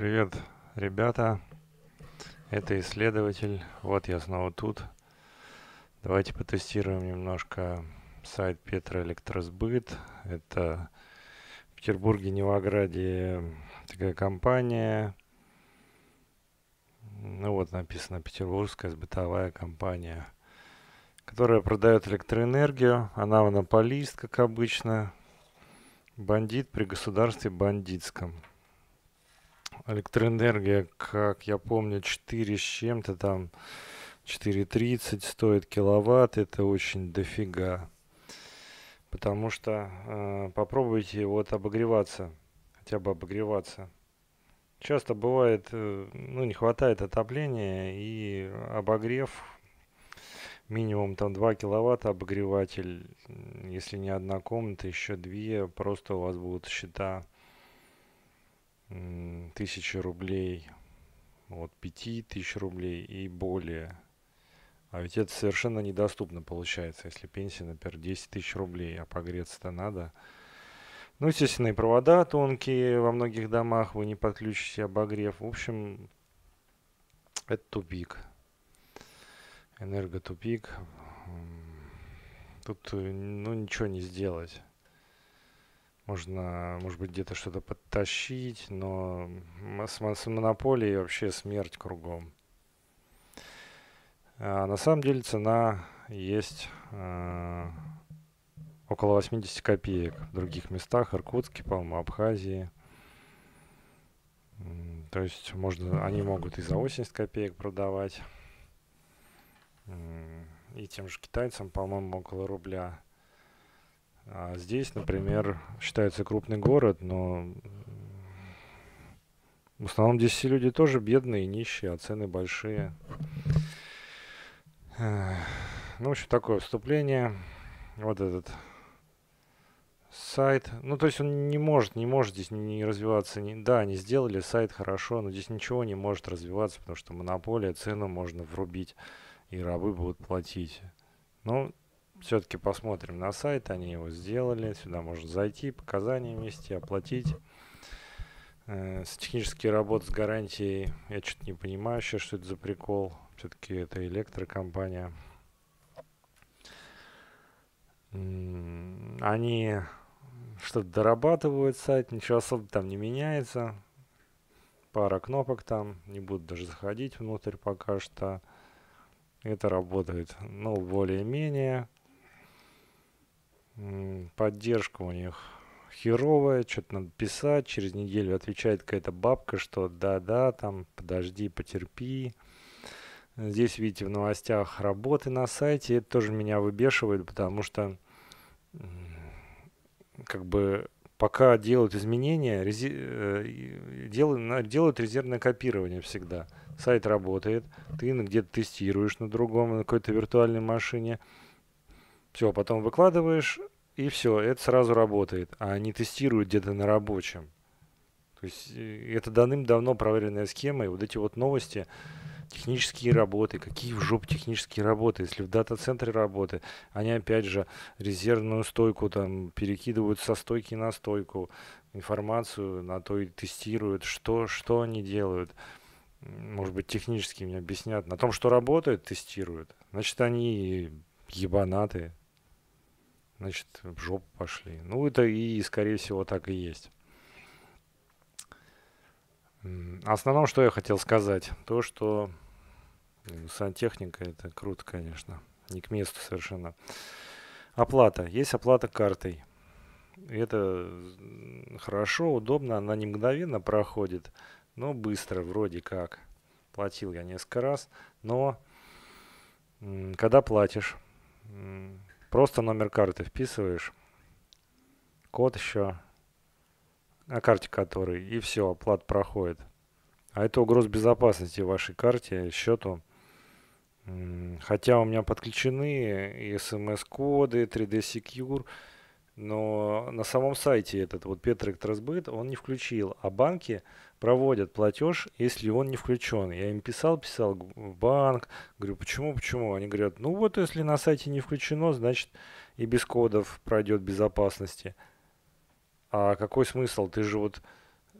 Привет, ребята. Это исследователь. Вот я снова тут. Давайте потестируем немножко сайт Петра Электросбыт. Это в Петербурге, Невограде такая компания. Ну вот написано Петербургская сбытовая компания, которая продает электроэнергию. Она монополист, как обычно. Бандит при государстве бандитском электроэнергия, как я помню, 4 с чем-то там, 4,30 стоит киловатт, это очень дофига. Потому что э, попробуйте вот обогреваться, хотя бы обогреваться. Часто бывает, э, ну не хватает отопления и обогрев минимум там 2 киловатта обогреватель, если не одна комната, еще две, просто у вас будут счета 1000 рублей, от 5000 рублей и более. А ведь это совершенно недоступно получается, если пенсия, например, 10 тысяч рублей, а погреться-то надо. Ну, естественно, и провода тонкие во многих домах, вы не подключите обогрев. В общем, это тупик. Энерготупик. Тут э, ну, ничего не сделать можно, может быть, где-то что-то подтащить, но с, с монополией вообще смерть кругом. А на самом деле цена есть э, около 80 копеек в других местах, Иркутске, по-моему, Абхазии. То есть можно, они могут и за 80 копеек продавать. И тем же китайцам, по-моему, около рубля. А здесь, например, считается крупный город, но в основном здесь все люди тоже бедные, нищие, а цены большие. Ну, в общем, такое вступление. Вот этот сайт. Ну, то есть он не может, не может здесь не развиваться. Не, да, они сделали сайт хорошо, но здесь ничего не может развиваться, потому что монополия, цену можно врубить, и рабы будут платить. Ну, все-таки посмотрим на сайт, они его сделали, сюда можно зайти, показания ввести, оплатить. Э, технические работы с гарантией, я что-то не понимаю еще, что это за прикол, все-таки это электрокомпания. Они что-то дорабатывают сайт, ничего особо там не меняется. Пара кнопок там, не буду даже заходить внутрь пока что. Это работает, ну, более-менее. Поддержка у них херовая, что-то надо писать. Через неделю отвечает какая-то бабка, что да-да, там, подожди, потерпи. Здесь, видите, в новостях работы на сайте. Это тоже меня выбешивает, потому что как бы пока делают изменения, рези, э, делают, делают резервное копирование всегда. Сайт работает, ты где-то тестируешь на другом, на какой-то виртуальной машине – все, потом выкладываешь, и все, это сразу работает. А они тестируют где-то на рабочем. То есть э, это данным-давно проверенная схема, и вот эти вот новости, технические работы, какие в жопу технические работы, если в дата-центре работы, они опять же резервную стойку там перекидывают со стойки на стойку, информацию на то и тестируют, что, что они делают. Может быть, технически мне объяснят. На том, что работает, тестируют. Значит, они ебанаты значит, в жопу пошли. Ну, это и, скорее всего, так и есть. В а основном, что я хотел сказать, то, что сантехника, это круто, конечно, не к месту совершенно. Оплата. Есть оплата картой. Это хорошо, удобно, она не мгновенно проходит, но быстро, вроде как. Платил я несколько раз, но когда платишь, Просто номер карты вписываешь, код еще, на карте который, и все, оплата проходит. А это угроз безопасности вашей карте, счету. Хотя у меня подключены и смс-коды, 3D Secure, но на самом сайте этот вот Петрэктрасбыт он не включил, а банки проводят платеж, если он не включен. Я им писал, писал в банк, говорю, почему, почему? Они говорят, ну вот если на сайте не включено, значит и без кодов пройдет безопасности. А какой смысл? Ты же вот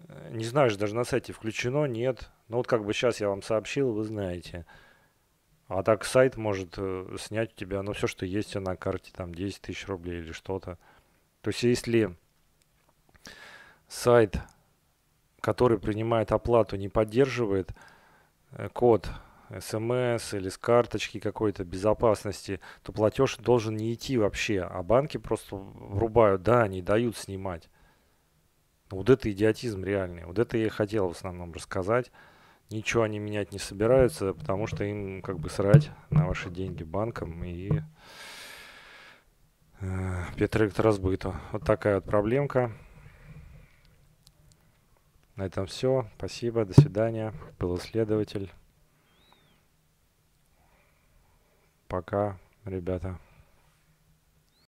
э, не знаешь, даже на сайте включено, нет. Ну вот как бы сейчас я вам сообщил, вы знаете. А так сайт может э, снять у тебя, ну все, что есть на карте, там 10 тысяч рублей или что-то. То есть если сайт, который принимает оплату, не поддерживает э, код смс эм или с карточки какой-то безопасности, то платеж должен не идти вообще, а банки просто врубают, да, они дают снимать. Ну, вот это идиотизм реальный. Вот это я и хотел в основном рассказать. Ничего они менять не собираются, потому что им как бы срать на ваши деньги банкам и Э, Петроэлектросбыту. Вот такая вот проблемка. На этом все. Спасибо, до свидания. Был исследователь. Пока, ребята.